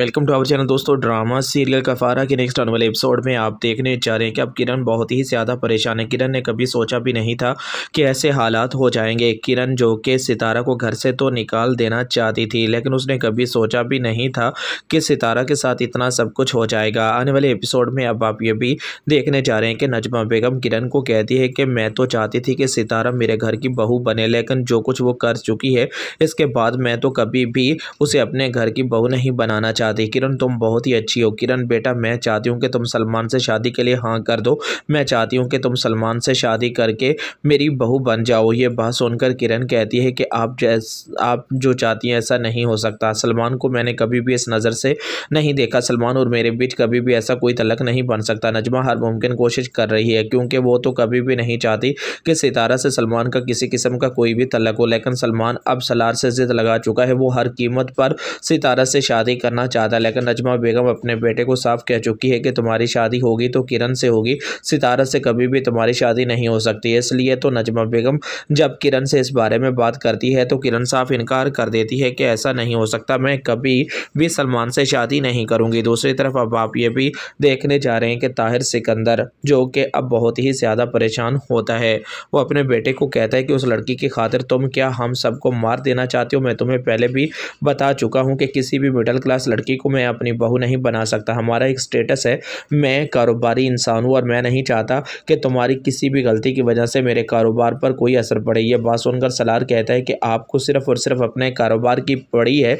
welcome to our channel दोस्तों drama serial Kaffara के next आने वाले एपिसोड में आप देखने जा रहे हैं कि अब किरण बहुत ही ज़्यादा परेशान है किरण ने कभी सोचा भी नहीं था कि ऐसे हालात हो जाएंगे किरण जो कि सितारा को घर से तो निकाल देना चाहती थी लेकिन उसने कभी सोचा भी नहीं था कि सितारा के साथ इतना सब कुछ हो जाएगा आने वाले एपिसोड में अब आप ये भी देखने जा रहे हैं कि नजमा बेगम किरण को कहती है कि मैं तो चाहती थी कि सितारा मेरे घर की बहू बने लेकिन जो कुछ वो कर चुकी है इसके बाद मैं तो कभी भी उसे अपने घर की बहू नहीं बनाना चाहती चाहती किरण तुम बहुत ही अच्छी हो किरण बेटा मैं चाहती हूँ कि तुम सलमान से शादी के लिए हाँ कर दो मैं चाहती हूँ कि तुम सलमान से शादी करके मेरी बहू बन जाओ ये बात सुनकर किरण कहती है कि आप जैस आप जो चाहती हैं ऐसा नहीं हो सकता सलमान को मैंने कभी भी इस नज़र से नहीं देखा सलमान और मेरे बीच कभी भी ऐसा कोई तलक नहीं बन सकता नजमा हर मुमकिन कोशिश कर रही है क्योंकि वो तो कभी भी नहीं चाहती कि सितारा से सलमान का किसी किस्म का कोई भी तलक हो लेकिन सलमान अब सलार से जिद लगा चुका है वो हर कीमत पर सितारा से शादी करना चाहता चाहता लेकिन नजमा बेगम अपने बेटे को साफ कह चुकी है कि तुम्हारी शादी होगी तो किरण से होगी सितारा से कभी भी तुम्हारी शादी नहीं हो सकती इसलिए तो नजमा बेगम जब किरण से इस बारे में बात करती है तो किरण साफ इनकार कर देती है कि ऐसा नहीं हो सकता मैं कभी भी सलमान से शादी नहीं करूँगी दूसरी तरफ अब आप ये भी देखने जा रहे हैं कि ताहिर सिकंदर जो कि अब बहुत ही ज़्यादा परेशान होता है वो अपने बेटे को कहता है कि उस लड़की की खातिर तुम क्या हम सबको मार देना चाहते हो मैं तुम्हें पहले भी बता चुका हूँ कि किसी भी मिडिल क्लास लड़की को मैं अपनी बहू नहीं बना सकता हमारा एक स्टेटस है मैं कारोबारी इंसान हूँ और मैं नहीं चाहता कि तुम्हारी किसी भी गलती की वजह से मेरे कारोबार पर कोई असर पड़े यह बात सुनकर सलार कहता है कि आपको सिर्फ और सिर्फ अपने कारोबार की पड़ी है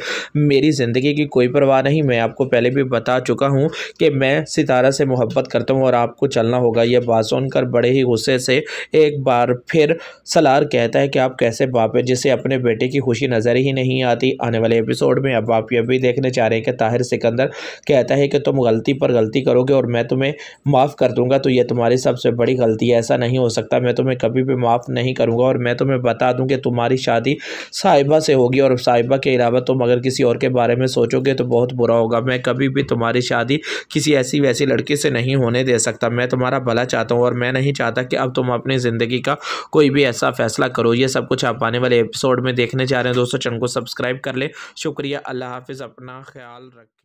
मेरी ज़िंदगी की कोई परवाह नहीं मैं आपको पहले भी बता चुका हूँ कि मैं सितारा से मोहब्बत करता हूँ और आपको चलना होगा यह बात सुनकर बड़े ही गुस्से से एक बार फिर सलार कहता है कि आप कैसे बाप है जिसे अपने बेटे की खुशी नज़र ही नहीं आती आने वाले एपिसोड में अब आप यह भी देखने चाह रहे हैं कि ताहिर सिकंदर कहता है कि तुम गलती पर गलती करोगे और मैं तुम्हें माफ़ कर दूंगा तो यह तुम्हारी सबसे बड़ी गलती है ऐसा नहीं हो सकता मैं तुम्हें कभी भी माफ़ नहीं करूंगा और मैं तुम्हें बता दूं कि तुम्हारी शादी साहिबा से होगी और साहिबा के अलावा तुम अगर किसी और के बारे में सोचोगे तो बहुत बुरा होगा मैं कभी भी तुम्हारी शादी किसी ऐसी वैसी लड़की से नहीं होने दे सकता मैं तुम्हारा भला चाहता हूँ और मैं नहीं चाहता कि अब तुम अपनी ज़िंदगी का कोई भी ऐसा फैसला करो ये सब कुछ आप आने वाले एपिसोड में देखने जा रहे हैं दोस्तों चैनल को सब्सक्राइब कर लें शुक्रिया अल्लाह हाफिज़ अपना ख्याल जाल रख